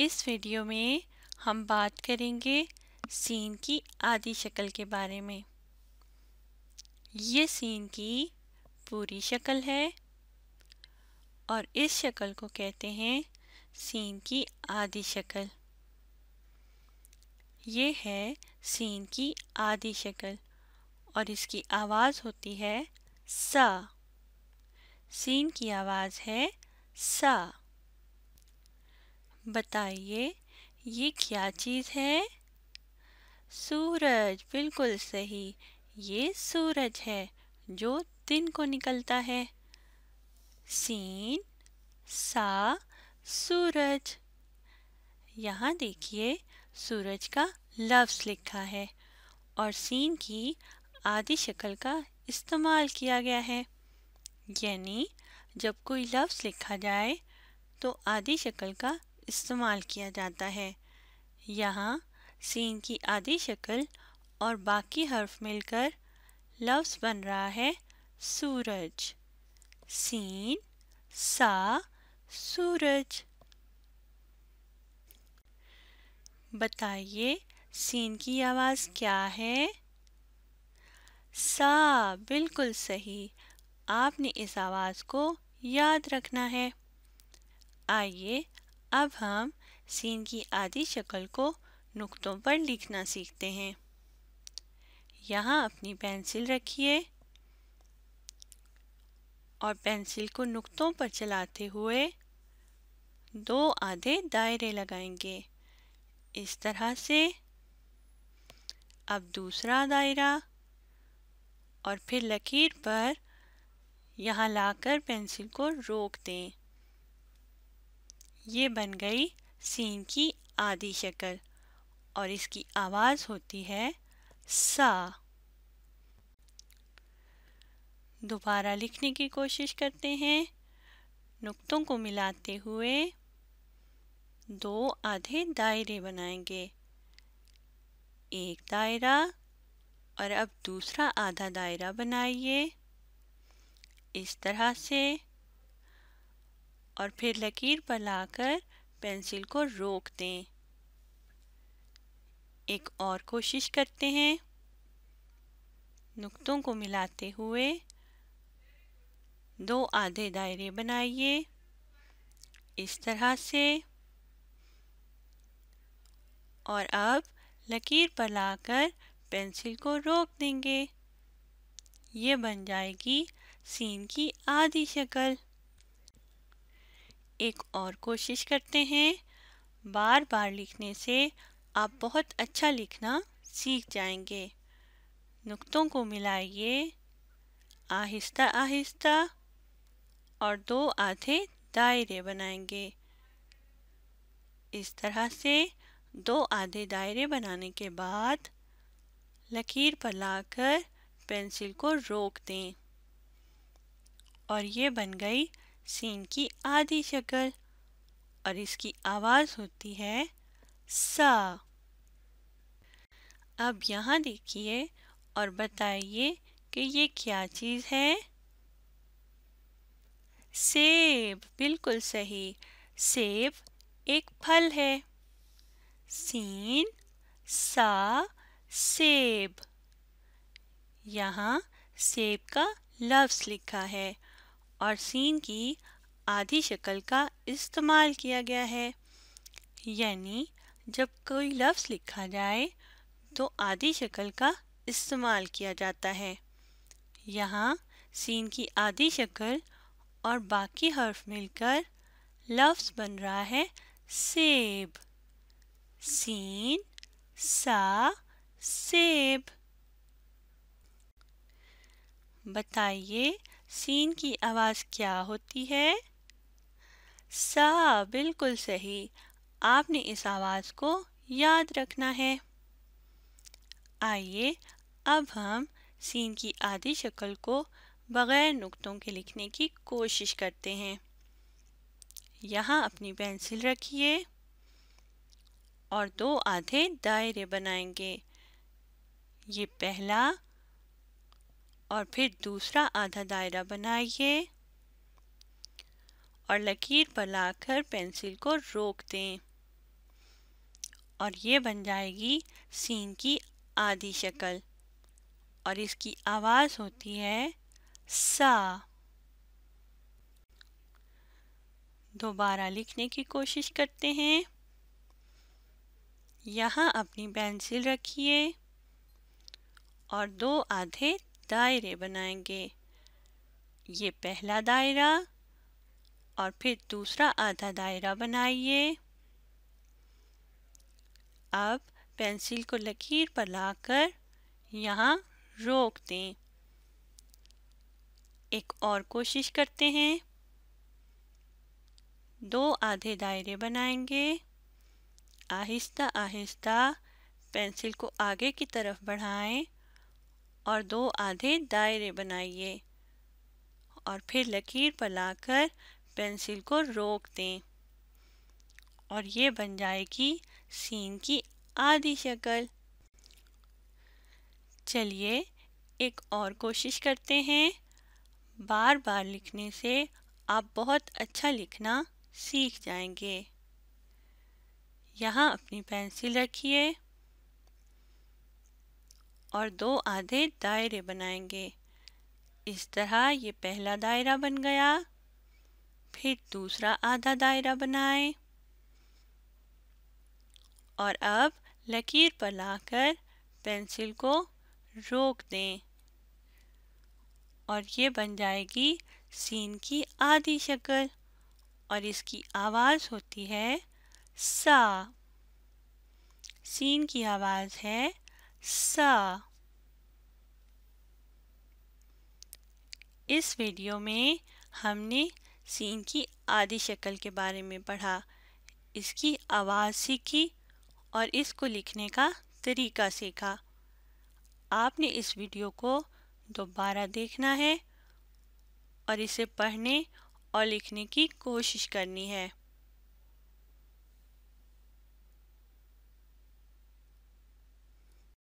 इस वीडियो में हम बात करेंगे सीन की आधी शक्ल के बारे में ये सीन की पूरी शक्ल है और इस शक्ल को कहते हैं सीन की आधी शक्ल ये है सीन की आधी शक्ल और इसकी आवाज़ होती है सा सीन की आवाज़ है सा बताइए ये क्या चीज़ है सूरज बिल्कुल सही ये सूरज है जो दिन को निकलता है सीन सा सूरज यहाँ देखिए सूरज का लफ्ज़ लिखा है और सीन की आदि शक्ल का इस्तेमाल किया गया है यानी जब कोई लफ्ज़ लिखा जाए तो आदि शक्ल का इस्तेमाल किया जाता है यहाँ सीन की आधी शक्ल और बाकी हर्फ मिलकर लफ्स बन रहा है सूरज सीन सा सूरज बताइए सीन की आवाज़ क्या है सा बिल्कुल सही आपने इस आवाज़ को याद रखना है आइए अब हम सीन की आधी शक्ल को नुक्तों पर लिखना सीखते हैं यहाँ अपनी पेंसिल रखिए और पेंसिल को नुक्तों पर चलाते हुए दो आधे दायरे लगाएंगे इस तरह से अब दूसरा दायरा और फिर लकीर पर यहाँ लाकर पेंसिल को रोक दें ये बन गई सीन की आदि शक्ल और इसकी आवाज़ होती है सा दोबारा लिखने की कोशिश करते हैं नुक्तों को मिलाते हुए दो आधे दायरे बनाएंगे एक दायरा और अब दूसरा आधा दायरा बनाइए इस तरह से और फिर लकीर पर लाकर पेंसिल को रोक दें एक और कोशिश करते हैं नुक्तों को मिलाते हुए दो आधे दायरे बनाइए इस तरह से और अब लकीर पर लाकर पेंसिल को रोक देंगे ये बन जाएगी सीन की आधी शक्ल एक और कोशिश करते हैं बार बार लिखने से आप बहुत अच्छा लिखना सीख जाएंगे नुक्तों को मिलाइए आहिस्ता आहिस्ता और दो आधे दायरे बनाएंगे इस तरह से दो आधे दायरे बनाने के बाद लकीर पर लाकर पेंसिल को रोक दें और ये बन गई सीन की आधी शक्ल और इसकी आवाज़ होती है सा अब यहां देखिए और बताइए कि ये क्या चीज़ है सेब बिल्कुल सही सेब एक फल है सीन सा सेब यहाँ सेब का लफ्ज़ लिखा है और सीन की आधी शक्ल का इस्तेमाल किया गया है यानी जब कोई लफ्ज़ लिखा जाए तो आधी शक्ल का इस्तेमाल किया जाता है यहाँ सीन की आधी शक्ल और बाकी हर्फ मिलकर लफ्ज़ बन रहा है सेब सीन सा सेब बताइए सीन की आवाज़ क्या होती है सा बिल्कुल सही आपने इस आवाज़ को याद रखना है आइए अब हम सीन की आधी शक्ल को बग़ैर नुक्तों के लिखने की कोशिश करते हैं यहाँ अपनी पेंसिल रखिए और दो आधे दायरे बनाएंगे ये पहला और फिर दूसरा आधा दायरा बनाइए और लकीर पर लाकर पेंसिल को रोक दें और ये बन जाएगी सीन की आधी शक्ल और इसकी आवाज़ होती है सा दोबारा लिखने की कोशिश करते हैं यहाँ अपनी पेंसिल रखिए और दो आधे दायरे बनाएंगे ये पहला दायरा और फिर दूसरा आधा दायरा बनाइए अब पेंसिल को लकीर पर लाकर यहाँ रोक दें एक और कोशिश करते हैं दो आधे दायरे बनाएंगे आहिस्ता आहिस्ता पेंसिल को आगे की तरफ बढ़ाएं और दो आधे दायरे बनाइए और फिर लकीर पर लाकर पेंसिल को रोक दें और ये बन जाएगी सीन की आधी शक्ल चलिए एक और कोशिश करते हैं बार बार लिखने से आप बहुत अच्छा लिखना सीख जाएंगे यहाँ अपनी पेंसिल रखिए और दो आधे दायरे बनाएंगे इस तरह ये पहला दायरा बन गया फिर दूसरा आधा दायरा बनाएं और अब लकीर पर लाकर पेंसिल को रोक दें और ये बन जाएगी सीन की आधी शक्ल और इसकी आवाज़ होती है सा सीन की आवाज़ है सा इस वीडियो में हमने सीन की आदि शक्ल के बारे में पढ़ा इसकी आवाज़ सीखी और इसको लिखने का तरीका सीखा आपने इस वीडियो को दोबारा देखना है और इसे पढ़ने और लिखने की कोशिश करनी है